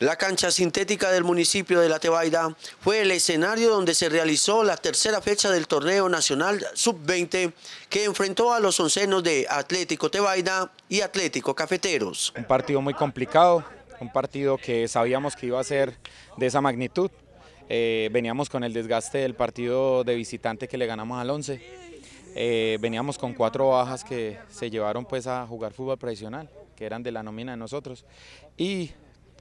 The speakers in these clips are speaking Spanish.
La cancha sintética del municipio de La Tebaida fue el escenario donde se realizó la tercera fecha del torneo nacional sub-20 que enfrentó a los oncenos de Atlético Tebaida y Atlético Cafeteros. Un partido muy complicado, un partido que sabíamos que iba a ser de esa magnitud. Eh, veníamos con el desgaste del partido de visitante que le ganamos al 11. Eh, veníamos con cuatro bajas que se llevaron pues a jugar fútbol profesional, que eran de la nómina de nosotros. Y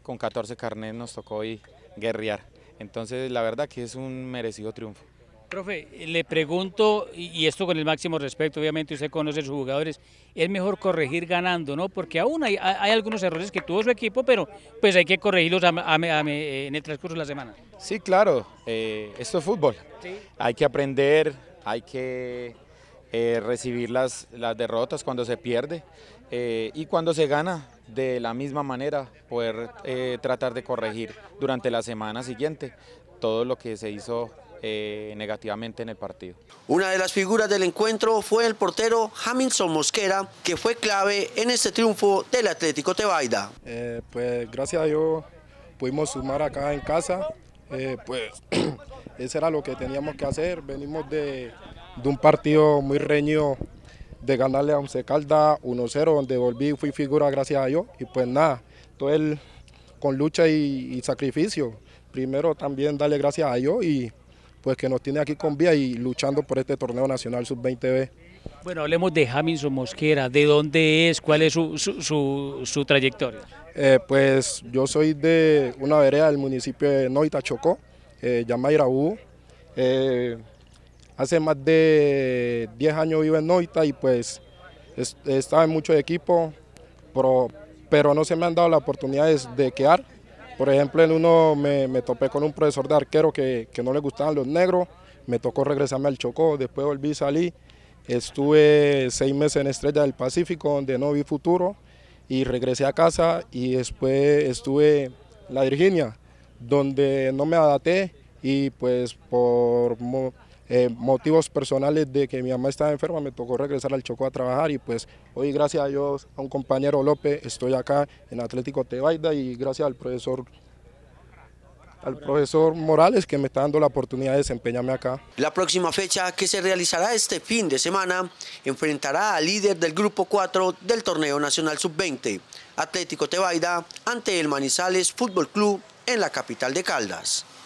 con 14 carnes nos tocó hoy guerrear. Entonces la verdad que es un merecido triunfo. Profe, le pregunto, y esto con el máximo respeto, obviamente usted conoce a sus jugadores, es mejor corregir ganando, ¿no? Porque aún hay, algunos errores que tuvo su equipo, pero pues hay que corregirlos en el transcurso de la semana. Sí, claro, eh, esto es fútbol. Hay que aprender, hay que eh, recibir las, las derrotas cuando se pierde eh, y cuando se gana, de la misma manera poder eh, tratar de corregir durante la semana siguiente todo lo que se hizo eh, negativamente en el partido. Una de las figuras del encuentro fue el portero Hamilton Mosquera, que fue clave en este triunfo del Atlético Tebaida. Eh, pues gracias a Dios pudimos sumar acá en casa, pues eso era lo que teníamos que hacer, venimos de, de un partido muy reñido de ganarle a Once 1-0, donde volví fui figura gracias a Dios. Y pues nada, todo él con lucha y, sacrificio. Primero también darle gracias a Dios y pues que nos tiene aquí con vía y luchando por este torneo nacional sub-20B. Bueno, hablemos de Jamison Mosquera, ¿de dónde es? ¿Cuál es su, su, su, trayectoria? Eh, pues yo soy de una vereda del municipio de Noita, Chocó, eh, Llama Iraú. Eh, hace más de 10 años vivo en Noita y pues estaba en muchos equipos, pero, pero no se me han dado las oportunidades de quedar. Por ejemplo, en uno me, topé con un profesor de arquero que, que, no le gustaban los negros, me tocó regresarme al Chocó, después volví a salir, estuve seis meses en Estrella del Pacífico donde no vi futuro y regresé a casa y después estuve en la Virginia donde no me adapté y pues por eh, motivos personales de que mi mamá estaba enferma, me tocó regresar al Chocó a trabajar y pues hoy gracias a Dios, a un compañero López, estoy acá en Atlético Tebaida y gracias al profesor al profesor Morales que me está dando la oportunidad de desempeñarme acá. La próxima fecha que se realizará este fin de semana enfrentará al líder del grupo 4 del torneo nacional sub-20, Atlético Tebaida, ante el Manizales Fútbol Club en la capital de Caldas.